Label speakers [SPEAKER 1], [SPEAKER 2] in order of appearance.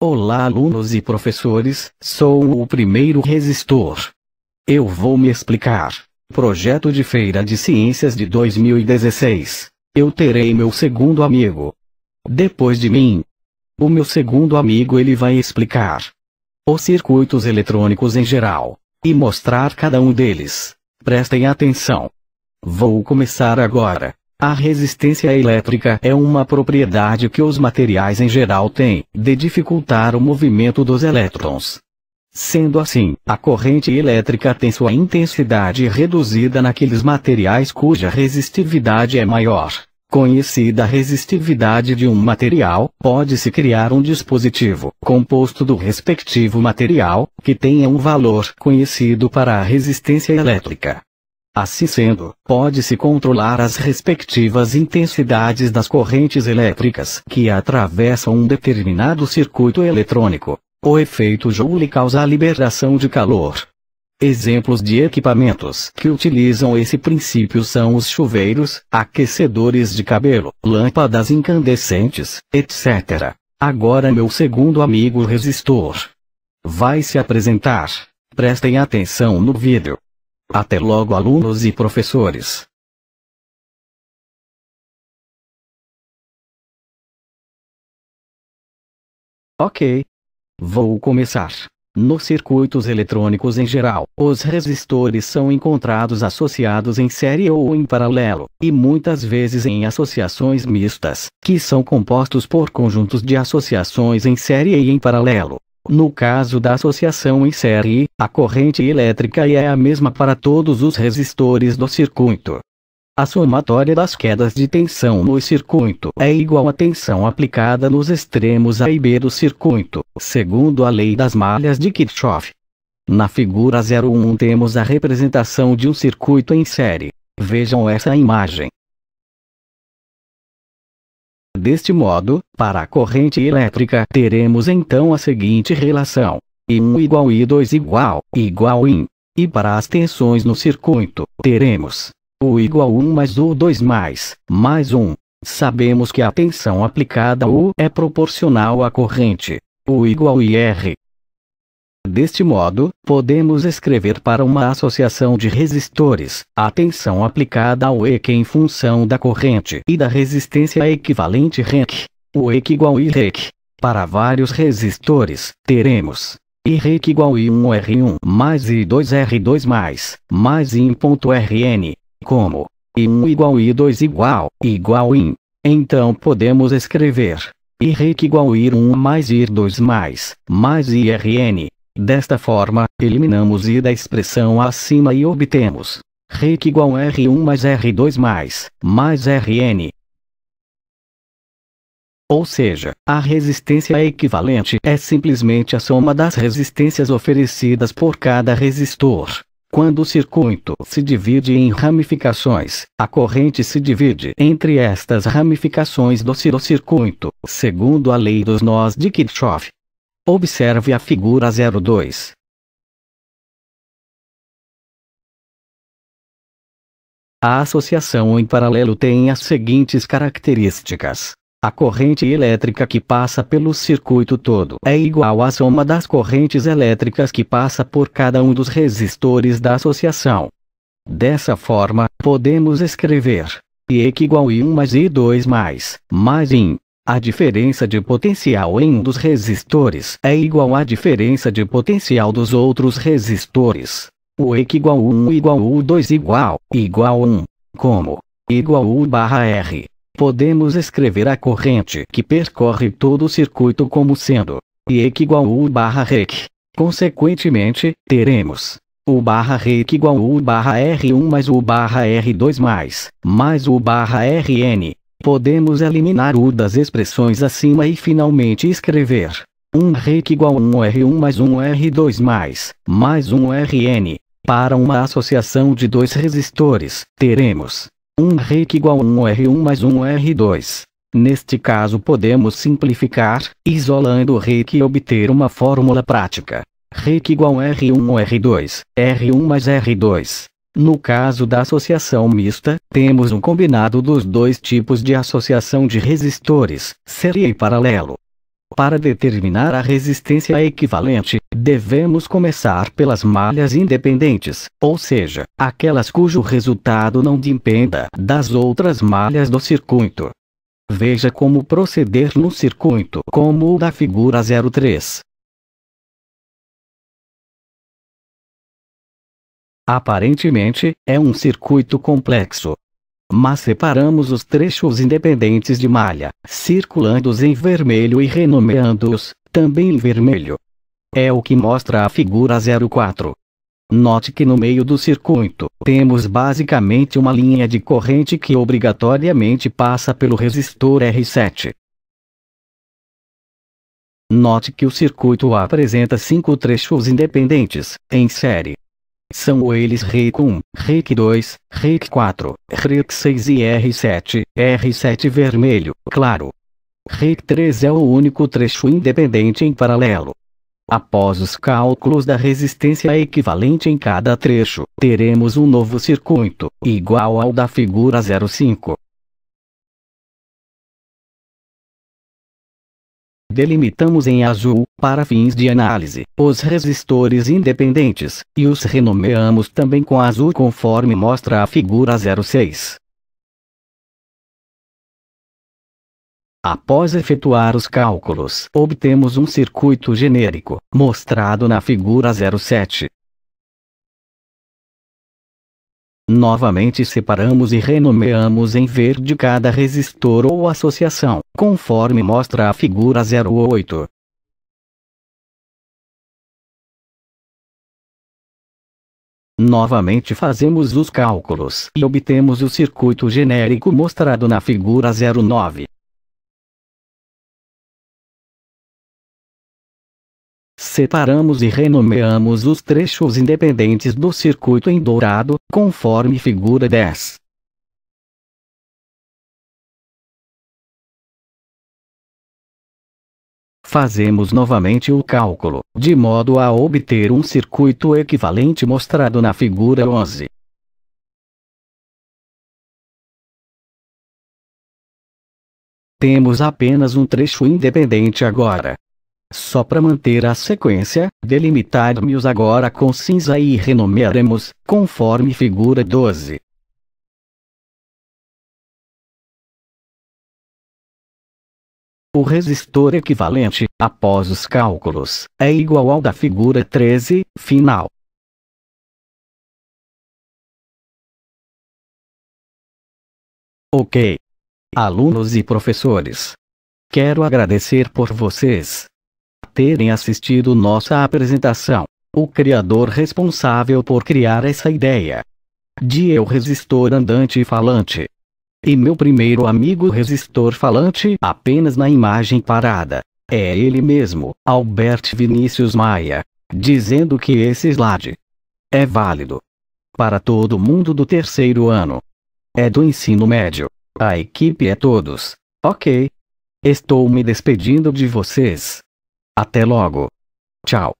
[SPEAKER 1] Olá alunos e professores, sou o primeiro resistor. Eu vou me explicar.
[SPEAKER 2] Projeto de Feira de Ciências de 2016. Eu terei meu segundo amigo. Depois de mim, o meu segundo amigo ele vai explicar os circuitos eletrônicos em geral e mostrar cada um deles. Prestem atenção. Vou começar agora. A resistência elétrica é uma propriedade que os materiais em geral têm de dificultar o movimento dos elétrons. Sendo assim, a corrente elétrica tem sua intensidade reduzida naqueles materiais cuja resistividade é maior. Conhecida a resistividade de um material, pode-se criar um dispositivo, composto do respectivo material, que tenha um valor conhecido para a resistência elétrica. Assim sendo, pode-se controlar as respectivas intensidades das correntes elétricas que atravessam um determinado circuito eletrônico. O efeito Joule causa a liberação de calor, Exemplos de equipamentos que utilizam esse princípio são os chuveiros, aquecedores de cabelo, lâmpadas incandescentes, etc. Agora meu segundo amigo resistor
[SPEAKER 1] vai se apresentar. Prestem atenção no vídeo. Até logo alunos e professores. Ok. Vou começar.
[SPEAKER 2] Nos circuitos eletrônicos em geral, os resistores são encontrados associados em série ou em paralelo, e muitas vezes em associações mistas, que são compostos por conjuntos de associações em série e em paralelo. No caso da associação em série, a corrente elétrica é a mesma para todos os resistores do circuito. A somatória das quedas de tensão no circuito é igual à tensão aplicada nos extremos A e B do circuito, segundo a lei das malhas de Kirchhoff. Na figura 01 temos a representação de um circuito em série. Vejam essa imagem. Deste modo, para a corrente elétrica teremos então a seguinte relação. I1 igual I2 igual, igual i. E para as tensões no circuito, teremos ou igual 1 mais ou 2 mais, mais 1. Sabemos que a tensão aplicada U é proporcional à corrente, U igual IR. Deste modo, podemos escrever para uma associação de resistores, a tensão aplicada ao E que em função da corrente e da resistência é equivalente REC, o E igual IREC. Para vários resistores, teremos IREC igual I1R1 mais I2R2 mais, mais I1.RN, como e 1 igual i 2 igual, igual em. Então podemos escrever e REC igual IR 1 mais IR 2 mais, mais IRN. Desta forma, eliminamos I da expressão acima e obtemos REC igual R1 mais R2 mais, mais RN. Ou seja, a resistência é equivalente é simplesmente a soma das resistências oferecidas por cada resistor. Quando o circuito se divide em ramificações, a corrente se divide entre estas ramificações do
[SPEAKER 1] circuito, segundo a lei dos nós de Kirchhoff. Observe a figura 02. A associação em paralelo tem as seguintes características.
[SPEAKER 2] A corrente elétrica que passa pelo circuito todo é igual à soma das correntes elétricas que passa por cada um dos resistores da associação. Dessa forma, podemos escrever E igual I1 mais I2 mais, mais i. A diferença de potencial em um dos resistores é igual à diferença de potencial dos outros resistores. O E igual 1 igual U2 igual, igual 1. Como? Igual U barra R podemos escrever a corrente que percorre todo o circuito como sendo IEQ igual U barra REC. Consequentemente, teremos U barra REC igual U barra R1 mais U barra R2 mais, mais U barra RN. Podemos eliminar U das expressões acima e finalmente escrever 1 REC igual 1 R1 mais 1 R2 mais, mais 1 RN. Para uma associação de dois resistores, teremos 1 R igual 1R1 mais 1R2. Neste caso podemos simplificar, isolando o RIC e obter uma fórmula prática. RIC igual R1 R2, R1 mais R2. No caso da associação mista, temos um combinado dos dois tipos de associação de resistores, série e paralelo. Para determinar a resistência equivalente, devemos começar pelas malhas independentes, ou seja, aquelas cujo resultado não dependa das outras malhas do circuito. Veja como
[SPEAKER 1] proceder no circuito como o da figura 03. Aparentemente, é um circuito complexo, mas separamos os trechos independentes de malha,
[SPEAKER 2] circulando-os em vermelho e renomeando-os, também em vermelho. É o que mostra a figura 04. Note que no meio do circuito, temos basicamente uma linha de corrente que obrigatoriamente passa pelo resistor R7. Note que o circuito apresenta cinco trechos independentes, em série, são eles REC 1, REC 2, REC 4, REC 6 e R7, R7 vermelho, claro. REC 3 é o único trecho independente em paralelo. Após os cálculos da resistência equivalente em cada trecho, teremos um novo circuito,
[SPEAKER 1] igual ao da figura 05. Delimitamos em azul, para fins de análise, os
[SPEAKER 2] resistores independentes, e os renomeamos também com azul conforme mostra
[SPEAKER 1] a figura 06. Após efetuar os cálculos, obtemos um circuito genérico, mostrado
[SPEAKER 2] na figura 07. Novamente separamos e renomeamos em verde cada resistor ou associação,
[SPEAKER 1] conforme mostra a figura 08. Novamente fazemos os cálculos e obtemos o circuito genérico mostrado na figura 09. Separamos e renomeamos os trechos independentes do circuito em dourado, conforme figura 10. Fazemos novamente o cálculo, de modo a obter um circuito equivalente mostrado na figura 11. Temos apenas um trecho independente agora, só para manter a sequência, delimitar-me-os agora com cinza e renomearemos, conforme figura 12. O resistor equivalente, após os cálculos, é igual ao da figura 13, final. Ok. Alunos e professores. Quero agradecer por vocês terem assistido nossa
[SPEAKER 2] apresentação. O criador responsável por criar essa ideia de eu resistor andante e falante. E meu primeiro amigo resistor falante apenas na imagem parada. É ele mesmo, Albert Vinícius Maia, dizendo que esse slide é válido para todo mundo do terceiro ano. É do ensino médio. A equipe é todos. Ok.
[SPEAKER 1] Estou me despedindo de vocês. Até logo. Tchau.